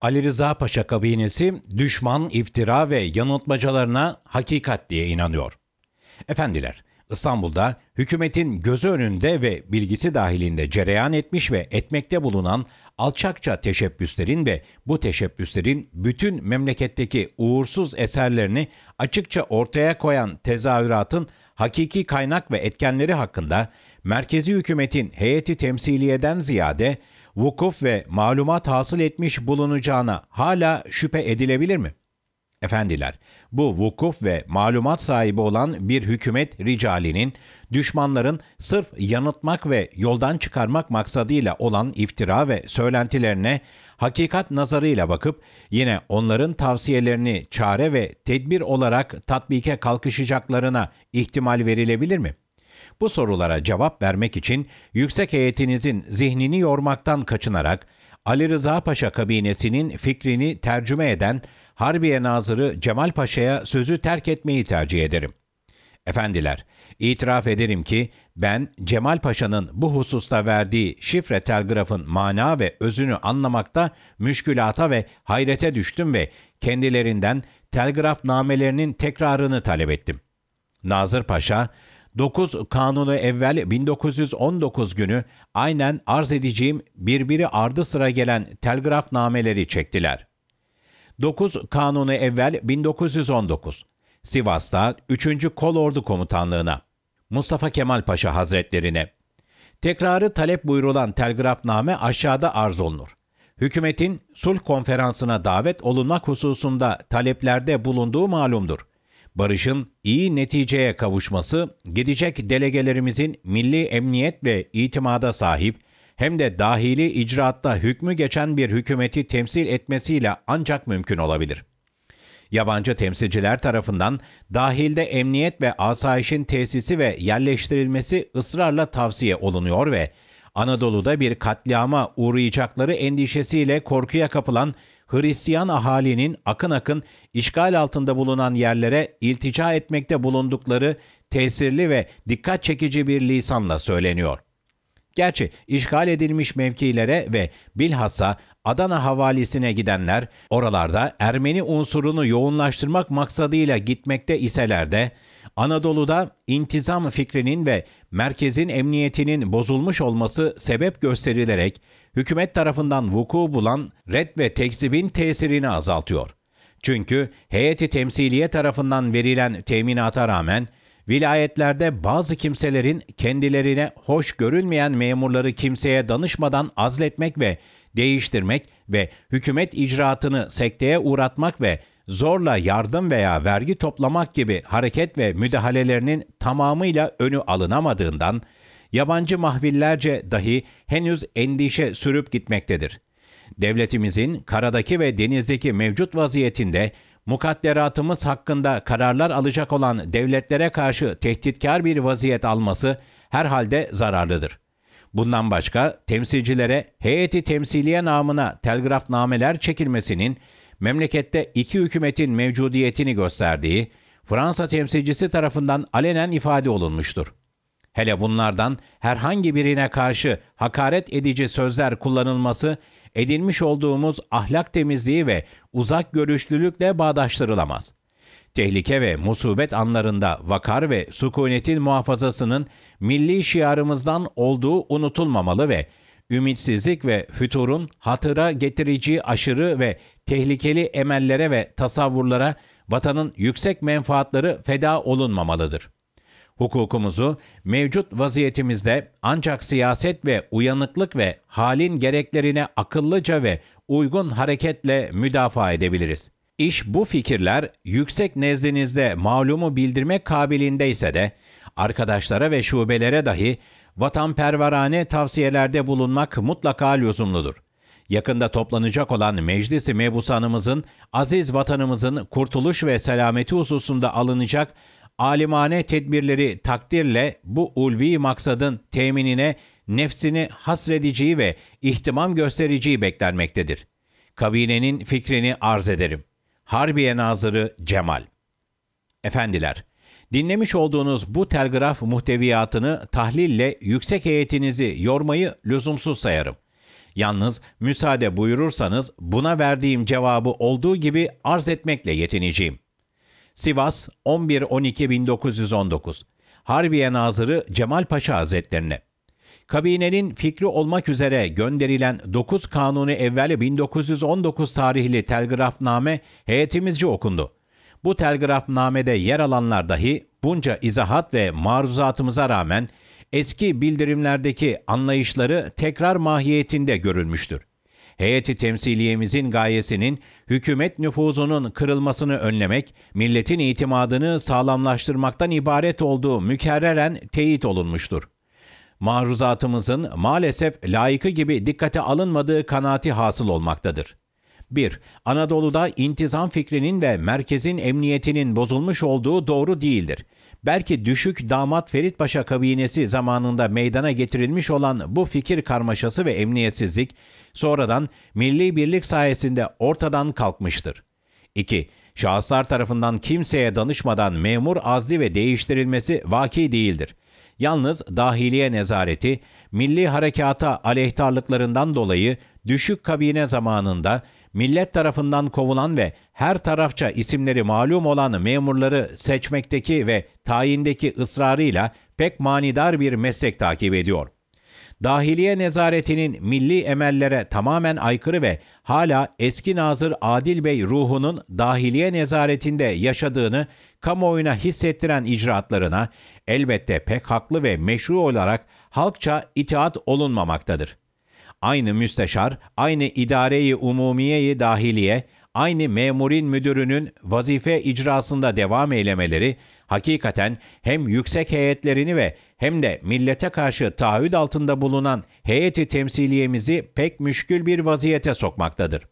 Ali Rıza Paşa kabinesi düşman, iftira ve yanıltmacalarına hakikat diye inanıyor. Efendiler, İstanbul'da hükümetin gözü önünde ve bilgisi dahilinde cereyan etmiş ve etmekte bulunan alçakça teşebbüslerin ve bu teşebbüslerin bütün memleketteki uğursuz eserlerini açıkça ortaya koyan tezahüratın hakiki kaynak ve etkenleri hakkında merkezi hükümetin heyeti temsiliyeden ziyade vukuf ve malumat hasıl etmiş bulunacağına hala şüphe edilebilir mi? Efendiler, bu vukuf ve malumat sahibi olan bir hükümet ricalinin düşmanların sırf yanıtmak ve yoldan çıkarmak maksadıyla olan iftira ve söylentilerine hakikat nazarıyla bakıp yine onların tavsiyelerini çare ve tedbir olarak tatbike kalkışacaklarına ihtimal verilebilir mi?'' Bu sorulara cevap vermek için yüksek heyetinizin zihnini yormaktan kaçınarak Ali Rıza Paşa kabinesinin fikrini tercüme eden Harbiye Nazırı Cemal Paşa'ya sözü terk etmeyi tercih ederim. Efendiler, itiraf ederim ki ben Cemal Paşa'nın bu hususta verdiği şifre telgrafın mana ve özünü anlamakta müşkülata ve hayrete düştüm ve kendilerinden telgraf namelerinin tekrarını talep ettim. Nazır Paşa, 9 Kanunu evvel 1919 günü aynen arz edeceğim birbiri ardı sıra gelen telgraf nameleri çektiler. 9 Kanunu evvel 1919 Sivas'ta 3. Kol Ordu Komutanlığına Mustafa Kemal Paşa Hazretlerine Tekrarı talep buyurulan telgrafname aşağıda arz olunur. Hükümetin sulh konferansına davet olunmak hususunda taleplerde bulunduğu malumdur barışın iyi neticeye kavuşması gidecek delegelerimizin milli emniyet ve itimada sahip hem de dahili icraatta hükmü geçen bir hükümeti temsil etmesiyle ancak mümkün olabilir. Yabancı temsilciler tarafından dahilde emniyet ve asayişin tesisi ve yerleştirilmesi ısrarla tavsiye olunuyor ve Anadolu'da bir katliama uğrayacakları endişesiyle korkuya kapılan Hristiyan ahalinin akın akın işgal altında bulunan yerlere iltica etmekte bulundukları tesirli ve dikkat çekici bir lisanla söyleniyor. Gerçi işgal edilmiş mevkilere ve bilhassa Adana havalisine gidenler oralarda Ermeni unsurunu yoğunlaştırmak maksadıyla gitmekte iseler de Anadolu'da intizam fikrinin ve merkezin emniyetinin bozulmuş olması sebep gösterilerek hükümet tarafından vuku bulan red ve tekzibin tesirini azaltıyor. Çünkü heyeti temsiliye tarafından verilen teminata rağmen vilayetlerde bazı kimselerin kendilerine hoş görünmeyen memurları kimseye danışmadan azletmek ve değiştirmek ve hükümet icraatını sekteye uğratmak ve zorla yardım veya vergi toplamak gibi hareket ve müdahalelerinin tamamıyla önü alınamadığından, yabancı mahvillerce dahi henüz endişe sürüp gitmektedir. Devletimizin karadaki ve denizdeki mevcut vaziyetinde mukadderatımız hakkında kararlar alacak olan devletlere karşı tehditkar bir vaziyet alması herhalde zararlıdır. Bundan başka temsilcilere heyeti temsiliye namına telgrafnameler çekilmesinin memlekette iki hükümetin mevcudiyetini gösterdiği Fransa temsilcisi tarafından alenen ifade olunmuştur. Hele bunlardan herhangi birine karşı hakaret edici sözler kullanılması edinmiş olduğumuz ahlak temizliği ve uzak görüşlülükle bağdaştırılamaz. Tehlike ve musibet anlarında vakar ve sukunetin muhafazasının milli şiarımızdan olduğu unutulmamalı ve ümitsizlik ve füturun hatıra getireceği aşırı ve tehlikeli emellere ve tasavvurlara vatanın yüksek menfaatları feda olunmamalıdır. Hukukumuzu mevcut vaziyetimizde ancak siyaset ve uyanıklık ve halin gereklerine akıllıca ve uygun hareketle müdafaa edebiliriz. İş bu fikirler yüksek nezdinizde malumu bildirmek kabiliğindeyse de arkadaşlara ve şubelere dahi vatanperverane tavsiyelerde bulunmak mutlaka lüzumludur yakında toplanacak olan Meclisi Mebusanımızın, aziz vatanımızın kurtuluş ve selameti hususunda alınacak alimane tedbirleri takdirle bu ulvi maksadın teminine nefsini hasredeceği ve ihtimam göstereceği beklenmektedir. Kabinenin fikrini arz ederim. Harbiye Nazırı Cemal Efendiler, dinlemiş olduğunuz bu telgraf muhteviyatını tahlille yüksek heyetinizi yormayı lüzumsuz sayarım. Yalnız müsaade buyurursanız buna verdiğim cevabı olduğu gibi arz etmekle yetineceğim. Sivas 11-12-1919 Harbiye Nazırı Cemal Paşa Hazretlerine Kabinenin fikri olmak üzere gönderilen 9 Kanuni evveli 1919 tarihli telgrafname heyetimizce okundu. Bu telgrafnamede yer alanlar dahi bunca izahat ve maruzatımıza rağmen eski bildirimlerdeki anlayışları tekrar mahiyetinde görülmüştür. Heyeti temsiliyemizin gayesinin hükümet nüfuzunun kırılmasını önlemek, milletin itimadını sağlamlaştırmaktan ibaret olduğu mükerreren teyit olunmuştur. Maruzatımızın maalesef layıkı gibi dikkate alınmadığı kanaati hasıl olmaktadır. 1. Anadolu'da intizam fikrinin ve merkezin emniyetinin bozulmuş olduğu doğru değildir belki düşük damat Ferit Paşa kabinesi zamanında meydana getirilmiş olan bu fikir karmaşası ve emniyetsizlik sonradan milli birlik sayesinde ortadan kalkmıştır. 2. Şahıslar tarafından kimseye danışmadan memur azdi ve değiştirilmesi vaki değildir. Yalnız dahiliye nezareti, milli harekata aleyhtarlıklarından dolayı düşük kabine zamanında millet tarafından kovulan ve her tarafça isimleri malum olan memurları seçmekteki ve tayindeki ısrarıyla pek manidar bir meslek takip ediyor. Dahiliye nezaretinin milli emellere tamamen aykırı ve hala eski nazır Adil Bey ruhunun dahiliye nezaretinde yaşadığını kamuoyuna hissettiren icraatlarına elbette pek haklı ve meşru olarak halkça itaat olunmamaktadır aynı müsteşar, aynı idareyi umumiyeyi dahiliye, aynı memurin müdürünün vazife icrasında devam eylemeleri hakikaten hem yüksek heyetlerini ve hem de millete karşı taahhüt altında bulunan heyeti temsiliyemizi pek müşkül bir vaziyete sokmaktadır.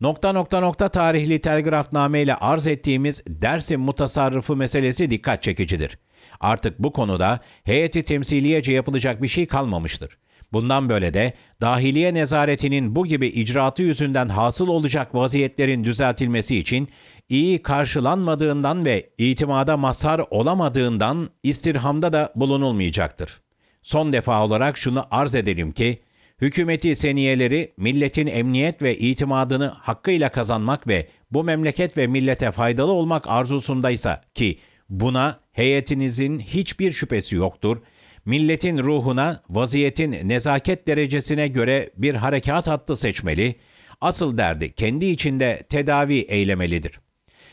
Nokta nokta nokta tarihli telgrafname ile arz ettiğimiz Dersim mutasarrıfı meselesi dikkat çekicidir. Artık bu konuda heyeti temsiliyece yapılacak bir şey kalmamıştır. Bundan böyle de dahiliye nezaretinin bu gibi icraatı yüzünden hasıl olacak vaziyetlerin düzeltilmesi için iyi karşılanmadığından ve itimada mazhar olamadığından istirhamda da bulunulmayacaktır. Son defa olarak şunu arz edelim ki, hükümeti seniyeleri milletin emniyet ve itimadını hakkıyla kazanmak ve bu memleket ve millete faydalı olmak arzusundaysa ki buna heyetinizin hiçbir şüphesi yoktur.'' milletin ruhuna, vaziyetin nezaket derecesine göre bir harekat hattı seçmeli, asıl derdi kendi içinde tedavi eylemelidir.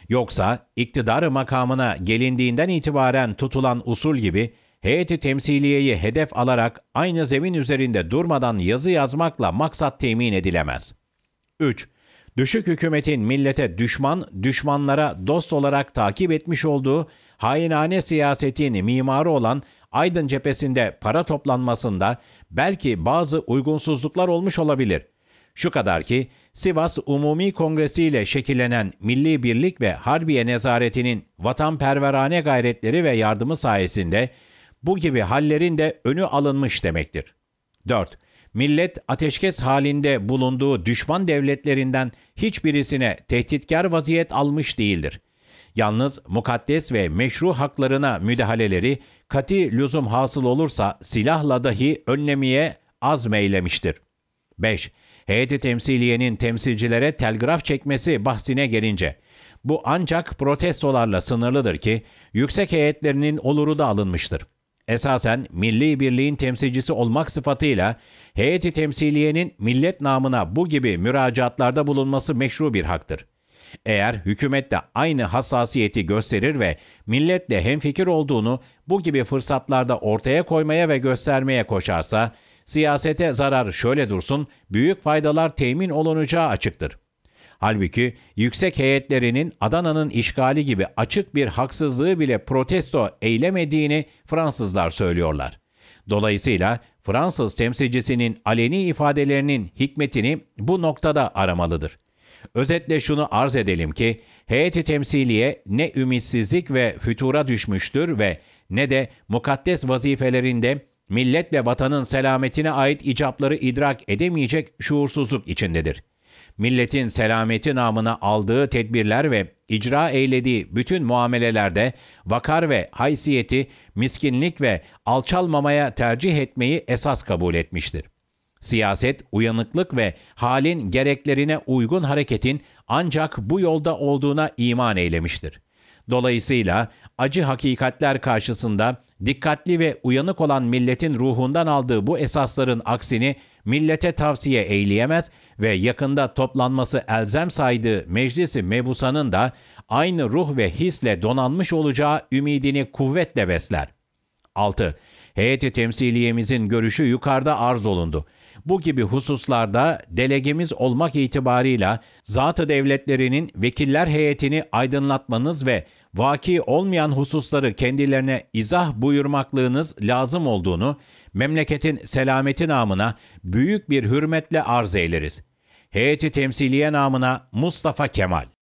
Yoksa iktidar makamına gelindiğinden itibaren tutulan usul gibi heyeti temsiliyeyi hedef alarak aynı zemin üzerinde durmadan yazı yazmakla maksat temin edilemez. 3. Düşük hükümetin millete düşman, düşmanlara dost olarak takip etmiş olduğu hainane siyasetin mimarı olan Aydın cephesinde para toplanmasında belki bazı uygunsuzluklar olmuş olabilir. Şu kadar ki Sivas Umumi Kongresi ile şekillenen Milli Birlik ve Harbiye Nezareti'nin vatanperverane gayretleri ve yardımı sayesinde bu gibi hallerin de önü alınmış demektir. 4. Millet ateşkes halinde bulunduğu düşman devletlerinden hiçbirisine tehditkar vaziyet almış değildir. Yalnız mukaddes ve meşru haklarına müdahaleleri kati lüzum hasıl olursa silahla dahi önlemeye az meylemiştir. 5. Heyeti temsiliyenin temsilcilere telgraf çekmesi bahsine gelince, bu ancak protestolarla sınırlıdır ki yüksek heyetlerinin oluru da alınmıştır. Esasen milli birliğin temsilcisi olmak sıfatıyla heyeti temsiliyenin millet namına bu gibi müracaatlarda bulunması meşru bir haktır. Eğer hükümet de aynı hassasiyeti gösterir ve milletle hemfikir olduğunu bu gibi fırsatlarda ortaya koymaya ve göstermeye koşarsa, siyasete zarar şöyle dursun, büyük faydalar temin olunacağı açıktır. Halbuki yüksek heyetlerinin Adana'nın işgali gibi açık bir haksızlığı bile protesto eylemediğini Fransızlar söylüyorlar. Dolayısıyla Fransız temsilcisinin aleni ifadelerinin hikmetini bu noktada aramalıdır. Özetle şunu arz edelim ki heyeti temsiliye ne ümitsizlik ve fütura düşmüştür ve ne de mukaddes vazifelerinde millet ve vatanın selametine ait icapları idrak edemeyecek şuursuzluk içindedir. Milletin selameti namına aldığı tedbirler ve icra eylediği bütün muamelelerde vakar ve haysiyeti, miskinlik ve alçalmamaya tercih etmeyi esas kabul etmiştir. Siyaset, uyanıklık ve halin gereklerine uygun hareketin ancak bu yolda olduğuna iman eylemiştir. Dolayısıyla acı hakikatler karşısında dikkatli ve uyanık olan milletin ruhundan aldığı bu esasların aksini millete tavsiye eyleyemez ve yakında toplanması elzem saydığı meclisi mebusanın da aynı ruh ve hisle donanmış olacağı ümidini kuvvetle besler. 6. Heyeti temsiliyemizin görüşü yukarıda arz olundu. Bu gibi hususlarda delegemiz olmak itibarıyla zatı devletlerinin vekiller heyetini aydınlatmanız ve vaki olmayan hususları kendilerine izah buyurmaklığınız lazım olduğunu memleketin selameti namına büyük bir hürmetle arz ederiz. Heyeti temsiliye namına Mustafa Kemal